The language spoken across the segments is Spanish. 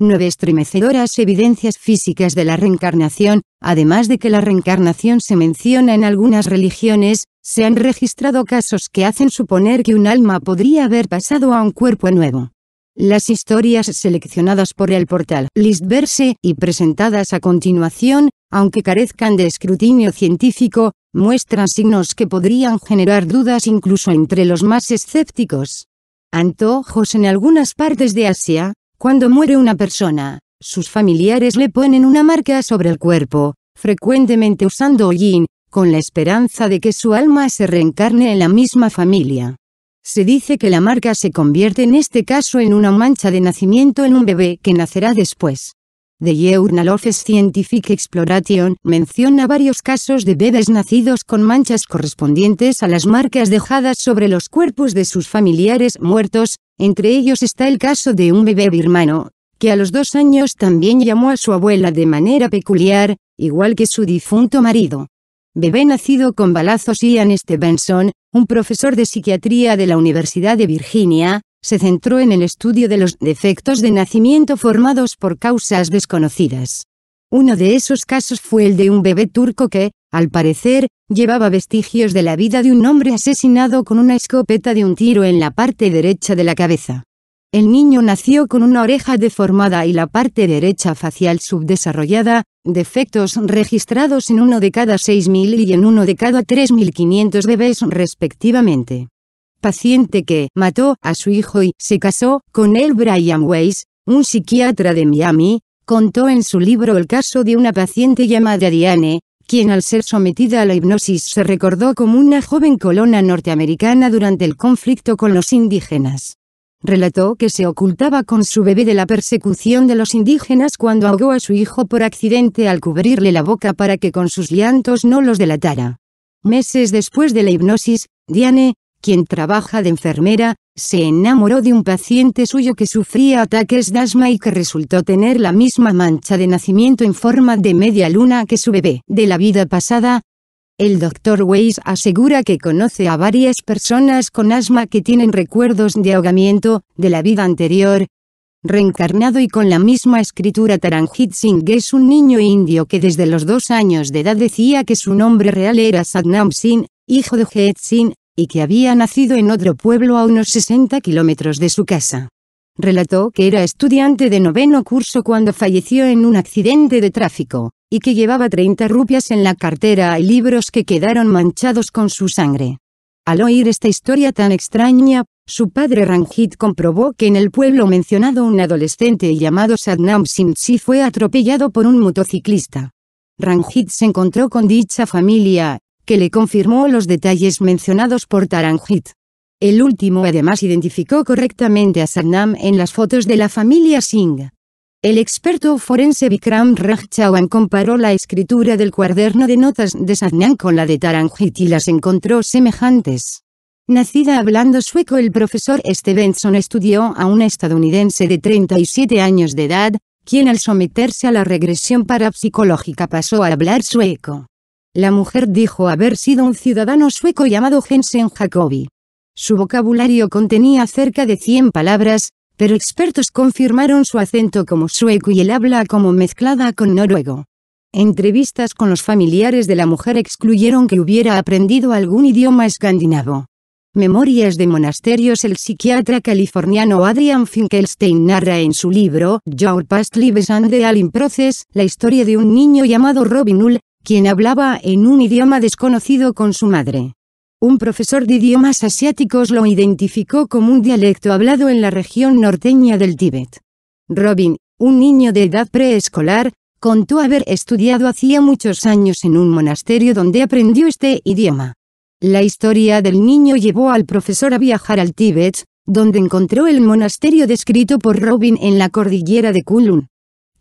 Nueve estremecedoras evidencias físicas de la reencarnación, además de que la reencarnación se menciona en algunas religiones, se han registrado casos que hacen suponer que un alma podría haber pasado a un cuerpo nuevo. Las historias seleccionadas por el portal Listverse y presentadas a continuación, aunque carezcan de escrutinio científico, muestran signos que podrían generar dudas incluso entre los más escépticos. Antojos en algunas partes de Asia, cuando muere una persona, sus familiares le ponen una marca sobre el cuerpo, frecuentemente usando hollín, con la esperanza de que su alma se reencarne en la misma familia. Se dice que la marca se convierte en este caso en una mancha de nacimiento en un bebé que nacerá después. The Journal of Scientific Exploration menciona varios casos de bebés nacidos con manchas correspondientes a las marcas dejadas sobre los cuerpos de sus familiares muertos, entre ellos está el caso de un bebé birmano, que a los dos años también llamó a su abuela de manera peculiar, igual que su difunto marido. Bebé nacido con balazos Ian Stevenson, un profesor de psiquiatría de la Universidad de Virginia, se centró en el estudio de los defectos de nacimiento formados por causas desconocidas. Uno de esos casos fue el de un bebé turco que, al parecer, llevaba vestigios de la vida de un hombre asesinado con una escopeta de un tiro en la parte derecha de la cabeza. El niño nació con una oreja deformada y la parte derecha facial subdesarrollada, defectos registrados en uno de cada 6.000 y en uno de cada 3.500 bebés respectivamente. Paciente que mató a su hijo y se casó con él Brian Weiss, un psiquiatra de Miami, contó en su libro el caso de una paciente llamada Diane, quien al ser sometida a la hipnosis se recordó como una joven colona norteamericana durante el conflicto con los indígenas. Relató que se ocultaba con su bebé de la persecución de los indígenas cuando ahogó a su hijo por accidente al cubrirle la boca para que con sus llantos no los delatara. Meses después de la hipnosis, Diane, quien trabaja de enfermera, se enamoró de un paciente suyo que sufría ataques de asma y que resultó tener la misma mancha de nacimiento en forma de media luna que su bebé de la vida pasada. El doctor Weiss asegura que conoce a varias personas con asma que tienen recuerdos de ahogamiento, de la vida anterior, reencarnado y con la misma escritura Taranjit Singh es un niño indio que desde los dos años de edad decía que su nombre real era Sadnam Singh, hijo de Het Singh, y que había nacido en otro pueblo a unos 60 kilómetros de su casa. Relató que era estudiante de noveno curso cuando falleció en un accidente de tráfico, y que llevaba 30 rupias en la cartera y libros que quedaron manchados con su sangre. Al oír esta historia tan extraña, su padre Ranjit comprobó que en el pueblo mencionado un adolescente llamado Sadnam Simsi fue atropellado por un motociclista. Ranjit se encontró con dicha familia, que le confirmó los detalles mencionados por Tarangit. El último además identificó correctamente a Sarnam en las fotos de la familia Singh. El experto forense Vikram Rajchawan comparó la escritura del cuaderno de notas de Sarnam con la de Taranjit y las encontró semejantes. Nacida hablando sueco el profesor Stevenson estudió a una estadounidense de 37 años de edad, quien al someterse a la regresión parapsicológica pasó a hablar sueco. La mujer dijo haber sido un ciudadano sueco llamado Jensen Jacobi. Su vocabulario contenía cerca de 100 palabras, pero expertos confirmaron su acento como sueco y el habla como mezclada con noruego. Entrevistas con los familiares de la mujer excluyeron que hubiera aprendido algún idioma escandinavo. Memorias de monasterios El psiquiatra californiano Adrian Finkelstein narra en su libro Your Past Lives and the Alien Process la historia de un niño llamado Robin Hull, quien hablaba en un idioma desconocido con su madre. Un profesor de idiomas asiáticos lo identificó como un dialecto hablado en la región norteña del Tíbet. Robin, un niño de edad preescolar, contó haber estudiado hacía muchos años en un monasterio donde aprendió este idioma. La historia del niño llevó al profesor a viajar al Tíbet, donde encontró el monasterio descrito por Robin en la cordillera de Kulun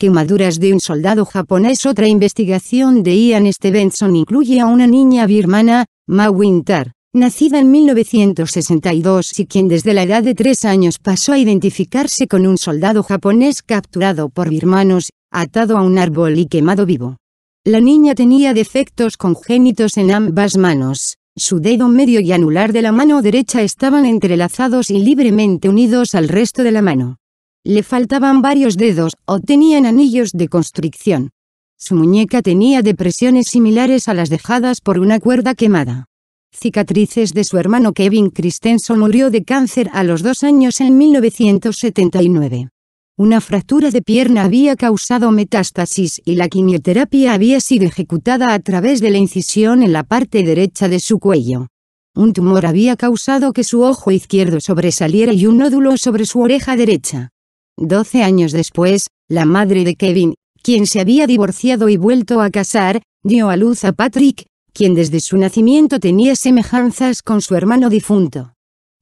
quemaduras de un soldado japonés. Otra investigación de Ian Stevenson incluye a una niña birmana, Ma Winter, nacida en 1962 y quien desde la edad de tres años pasó a identificarse con un soldado japonés capturado por birmanos, atado a un árbol y quemado vivo. La niña tenía defectos congénitos en ambas manos. Su dedo medio y anular de la mano derecha estaban entrelazados y libremente unidos al resto de la mano. Le faltaban varios dedos o tenían anillos de constricción. Su muñeca tenía depresiones similares a las dejadas por una cuerda quemada. Cicatrices de su hermano Kevin Christensen murió de cáncer a los dos años en 1979. Una fractura de pierna había causado metástasis y la quimioterapia había sido ejecutada a través de la incisión en la parte derecha de su cuello. Un tumor había causado que su ojo izquierdo sobresaliera y un nódulo sobre su oreja derecha. Doce años después, la madre de Kevin, quien se había divorciado y vuelto a casar, dio a luz a Patrick, quien desde su nacimiento tenía semejanzas con su hermano difunto.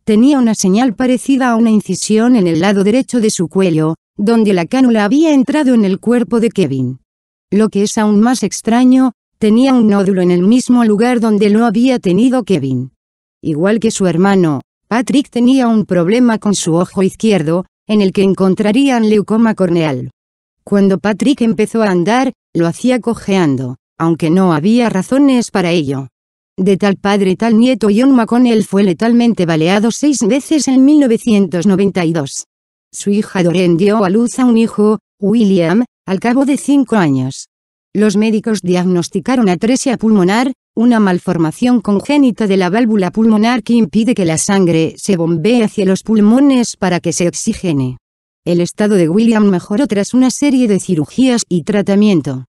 Tenía una señal parecida a una incisión en el lado derecho de su cuello, donde la cánula había entrado en el cuerpo de Kevin. Lo que es aún más extraño, tenía un nódulo en el mismo lugar donde lo había tenido Kevin. Igual que su hermano, Patrick tenía un problema con su ojo izquierdo, en el que encontrarían leucoma corneal. Cuando Patrick empezó a andar, lo hacía cojeando, aunque no había razones para ello. De tal padre tal nieto John McConnell fue letalmente baleado seis veces en 1992. Su hija Doreen dio a luz a un hijo, William, al cabo de cinco años. Los médicos diagnosticaron atresia pulmonar, una malformación congénita de la válvula pulmonar que impide que la sangre se bombee hacia los pulmones para que se oxigene. El estado de William mejoró tras una serie de cirugías y tratamiento.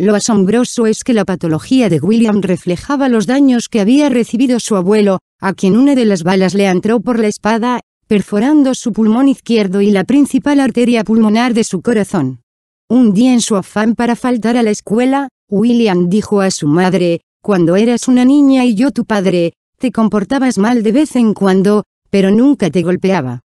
Lo asombroso es que la patología de William reflejaba los daños que había recibido su abuelo, a quien una de las balas le entró por la espada, perforando su pulmón izquierdo y la principal arteria pulmonar de su corazón. Un día en su afán para faltar a la escuela, William dijo a su madre, cuando eras una niña y yo tu padre, te comportabas mal de vez en cuando, pero nunca te golpeaba.